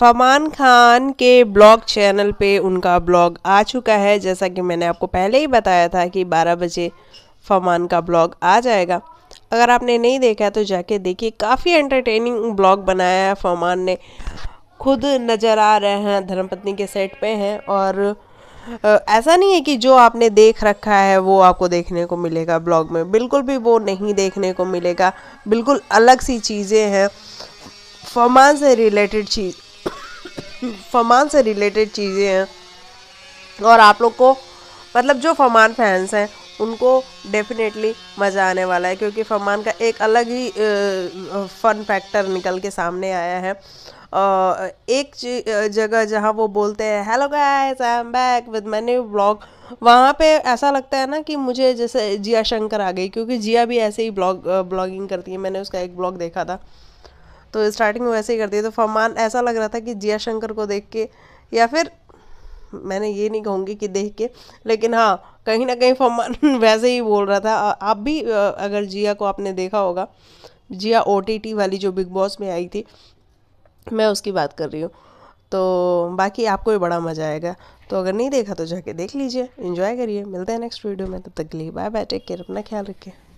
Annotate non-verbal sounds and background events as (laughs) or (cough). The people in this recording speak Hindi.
फमान खान के ब्लॉग चैनल पे उनका ब्लॉग आ चुका है जैसा कि मैंने आपको पहले ही बताया था कि 12 बजे फमान का ब्लॉग आ जाएगा अगर आपने नहीं देखा है तो जाके देखिए काफ़ी एंटरटेनिंग ब्लॉग बनाया है फमान ने खुद नज़र आ रहे हैं धर्मपत्नी के सेट पे हैं और ऐसा नहीं है कि जो आपने देख रखा है वो आपको देखने को मिलेगा ब्लॉग में बिल्कुल भी वो नहीं देखने को मिलेगा बिल्कुल अलग सी चीज़ें हैं फमान से रिलेटेड चीज़ फमान से रिलेटेड चीज़ें हैं और आप लोग को मतलब जो फमान फैंस हैं उनको डेफिनेटली मज़ा आने वाला है क्योंकि फमान का एक अलग ही फ़न फैक्टर निकल के सामने आया है एक जगह जहाँ वो बोलते हैं hello guys I am back with my new blog वहाँ पे ऐसा लगता है ना कि मुझे जैसे जिया शंकर आ गई क्योंकि जिया भी ऐसे ही ब्लॉग ब्लॉगिंग करती है मैंने उसका एक ब्लॉग देखा था तो स्टार्टिंग में वैसे ही कर दिया तो फरमान ऐसा लग रहा था कि जिया शंकर को देख के या फिर मैंने ये नहीं कहूँगी कि देख के लेकिन हाँ कहीं ना कहीं फरमान (laughs) वैसे ही बोल रहा था आप भी अगर जिया को आपने देखा होगा जिया ओ वाली जो बिग बॉस में आई थी मैं उसकी बात कर रही हूँ तो बाकी आपको भी बड़ा मज़ा आएगा तो अगर नहीं देखा तो जाके देख लीजिए इन्जॉय करिए मिलते हैं नेक्स्ट वीडियो में तब तक के लिए बाय बाय टेक केयर अपना ख्याल रखिए